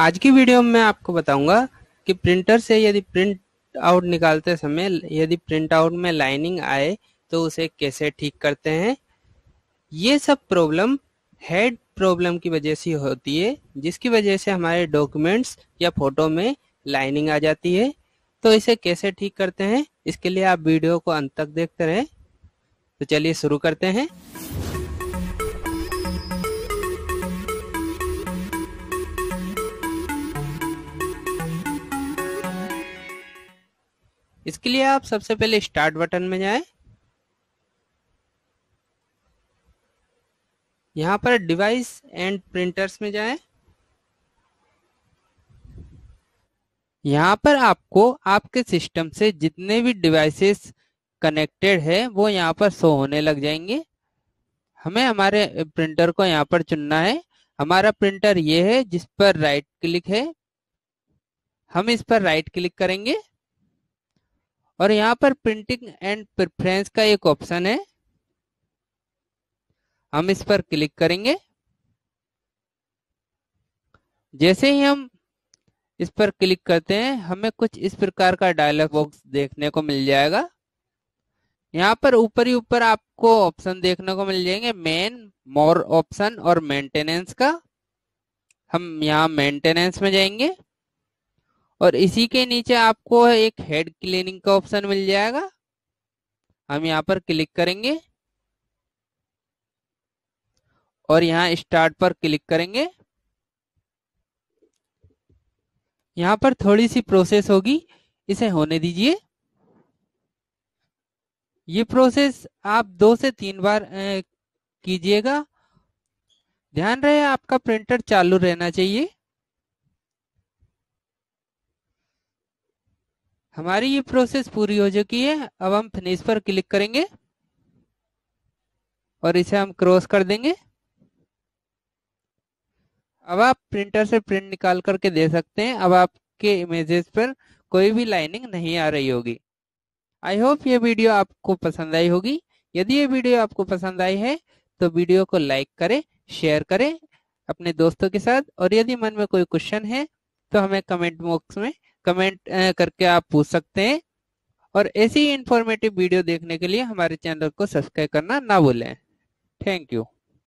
आज की वीडियो में मैं आपको बताऊंगा कि प्रिंटर से यदि प्रिंट आउट निकालते समय यदि प्रिंट आउट में लाइनिंग आए तो उसे कैसे ठीक करते हैं ये सब प्रॉब्लम हेड प्रॉब्लम की वजह से होती है जिसकी वजह से हमारे डॉक्यूमेंट्स या फोटो में लाइनिंग आ जाती है तो इसे कैसे ठीक करते हैं इसके लिए आप वीडियो को अंत तक देखते रहें तो चलिए शुरू करते हैं इसके लिए आप सबसे पहले स्टार्ट बटन में जाएं यहां पर डिवाइस एंड प्रिंटर्स में जाएं यहाँ पर आपको आपके सिस्टम से जितने भी डिवाइसेस कनेक्टेड है वो यहाँ पर शो होने लग जाएंगे हमें हमारे प्रिंटर को यहाँ पर चुनना है हमारा प्रिंटर ये है जिस पर राइट क्लिक है हम इस पर राइट क्लिक करेंगे और यहां पर प्रिंटिंग एंड प्रेफरेंस का एक ऑप्शन है हम इस पर क्लिक करेंगे जैसे ही हम इस पर क्लिक करते हैं हमें कुछ इस प्रकार का डायलॉग बॉक्स देखने को मिल जाएगा यहाँ पर ऊपर ही ऊपर आपको ऑप्शन देखने को मिल जाएंगे मेन मोर ऑप्शन और मेंटेनेंस का हम यहाँ मेंटेनेंस में जाएंगे और इसी के नीचे आपको एक हेड क्लीनिंग का ऑप्शन मिल जाएगा हम यहाँ पर क्लिक करेंगे और यहाँ स्टार्ट पर क्लिक करेंगे यहाँ पर थोड़ी सी प्रोसेस होगी इसे होने दीजिए ये प्रोसेस आप दो से तीन बार कीजिएगा ध्यान रहे आपका प्रिंटर चालू रहना चाहिए हमारी ये प्रोसेस पूरी हो चुकी है अब हम फिनिश पर क्लिक करेंगे और इसे हम क्रॉस कर देंगे अब आप प्रिंटर से प्रिंट निकाल करके दे सकते हैं अब आपके इमेजेस पर कोई भी लाइनिंग नहीं आ रही होगी आई होप ये वीडियो आपको पसंद आई होगी यदि ये वीडियो आपको पसंद आई है तो वीडियो को लाइक करें शेयर करें अपने दोस्तों के साथ और यदि मन में कोई क्वेश्चन है तो हमें कमेंट बॉक्स में कमेंट करके आप पूछ सकते हैं और ऐसी इंफॉर्मेटिव वीडियो देखने के लिए हमारे चैनल को सब्सक्राइब करना ना भूलें थैंक यू